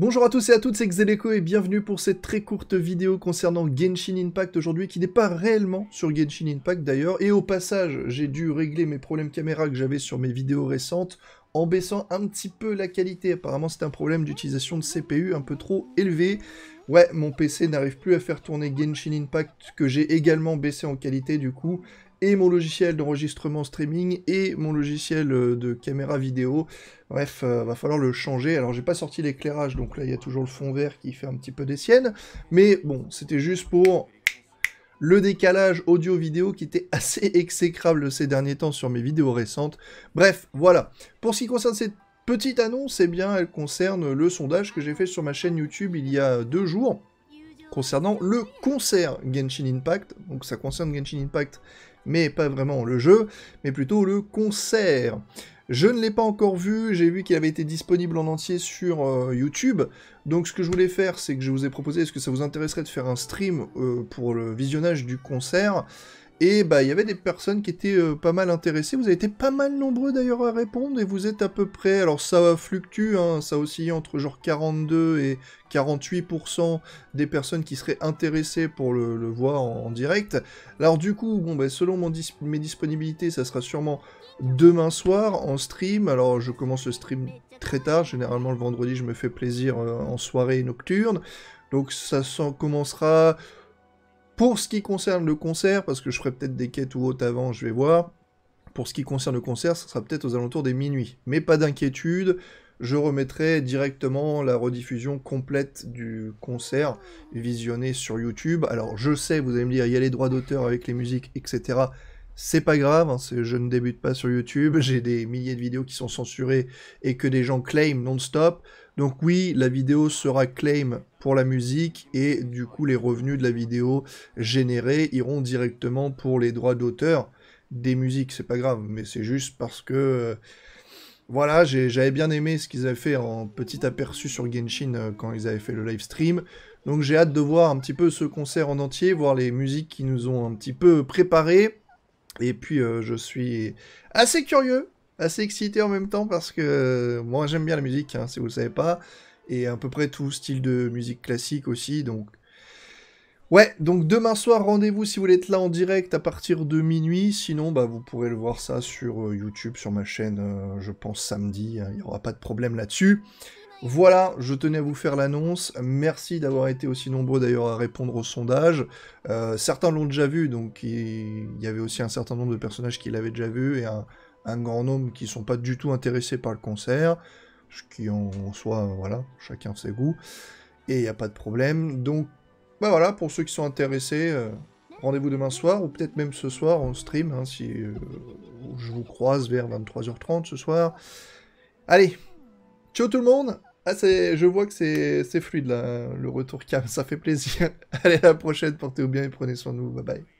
Bonjour à tous et à toutes, c'est Xeleco et bienvenue pour cette très courte vidéo concernant Genshin Impact aujourd'hui qui n'est pas réellement sur Genshin Impact d'ailleurs et au passage j'ai dû régler mes problèmes caméra que j'avais sur mes vidéos récentes en baissant un petit peu la qualité. Apparemment c'est un problème d'utilisation de CPU un peu trop élevé. Ouais, mon PC n'arrive plus à faire tourner Genshin Impact que j'ai également baissé en qualité du coup et mon logiciel d'enregistrement streaming et mon logiciel euh, de caméra vidéo. Bref, euh, va falloir le changer. Alors j'ai pas sorti l'éclairage, donc là il y a toujours le fond vert qui fait un petit peu des siennes. Mais bon, c'était juste pour le décalage audio-vidéo qui était assez exécrable ces derniers temps sur mes vidéos récentes. Bref, voilà. Pour ce qui concerne cette petite annonce, eh bien elle concerne le sondage que j'ai fait sur ma chaîne YouTube il y a deux jours concernant le concert Genshin Impact. Donc ça concerne Genshin Impact, mais pas vraiment le jeu, mais plutôt le concert. Je ne l'ai pas encore vu, j'ai vu qu'il avait été disponible en entier sur euh, YouTube. Donc ce que je voulais faire, c'est que je vous ai proposé, est-ce que ça vous intéresserait de faire un stream euh, pour le visionnage du concert et bah, il y avait des personnes qui étaient euh, pas mal intéressées. Vous avez été pas mal nombreux d'ailleurs à répondre et vous êtes à peu près. Alors ça fluctue, hein, ça oscille entre genre 42 et 48% des personnes qui seraient intéressées pour le, voir en, direct. Alors du coup, bon, bah, selon mon mes disponibilités, ça sera sûrement demain soir en stream. Alors je commence le stream très tard. Généralement le vendredi, je me fais plaisir euh, en soirée nocturne. Donc ça commencera pour ce qui concerne le concert, parce que je ferai peut-être des quêtes ou autres avant, je vais voir. Pour ce qui concerne le concert, ça sera peut-être aux alentours des minuit. Mais pas d'inquiétude, je remettrai directement la rediffusion complète du concert visionné sur YouTube. Alors je sais, vous allez me dire, il y a les droits d'auteur avec les musiques, etc. C'est pas grave, hein, je ne débute pas sur YouTube, j'ai des milliers de vidéos qui sont censurées et que des gens claiment non-stop. Donc oui, la vidéo sera claim pour la musique et du coup les revenus de la vidéo générés iront directement pour les droits d'auteur des musiques, c'est pas grave, mais c'est juste parce que euh, voilà, j'avais bien aimé ce qu'ils avaient fait en petit aperçu sur Genshin euh, quand ils avaient fait le live stream. Donc j'ai hâte de voir un petit peu ce concert en entier, voir les musiques qui nous ont un petit peu préparées. Et puis euh, je suis assez curieux assez excité en même temps parce que euh, moi j'aime bien la musique, hein, si vous le savez pas, et à peu près tout style de musique classique aussi, donc Ouais, donc demain soir, rendez-vous si vous voulez être là en direct à partir de minuit. Sinon, bah, vous pourrez le voir ça sur euh, YouTube, sur ma chaîne, euh, je pense samedi. Hein, il n'y aura pas de problème là-dessus. Voilà, je tenais à vous faire l'annonce. Merci d'avoir été aussi nombreux d'ailleurs à répondre au sondage. certains l'ont déjà vu, donc il y... y avait aussi un certain nombre de personnages qui l'avaient déjà vu et un un grand nombre qui sont pas du tout intéressés par le concert, ce qui en, soit, voilà, chacun ses goûts, et il n'y a pas de problème. Donc, bah voilà, pour ceux qui sont intéressés, euh, rendez-vous demain soir, ou peut-être même ce soir en stream, hein, si euh, je vous croise vers 23h30 ce soir. Allez, ciao tout le monde ah, je vois que c'est fluide là, le retour cam, ça fait plaisir. Allez, à la prochaine, portez-vous bien et prenez soin de vous, bye bye.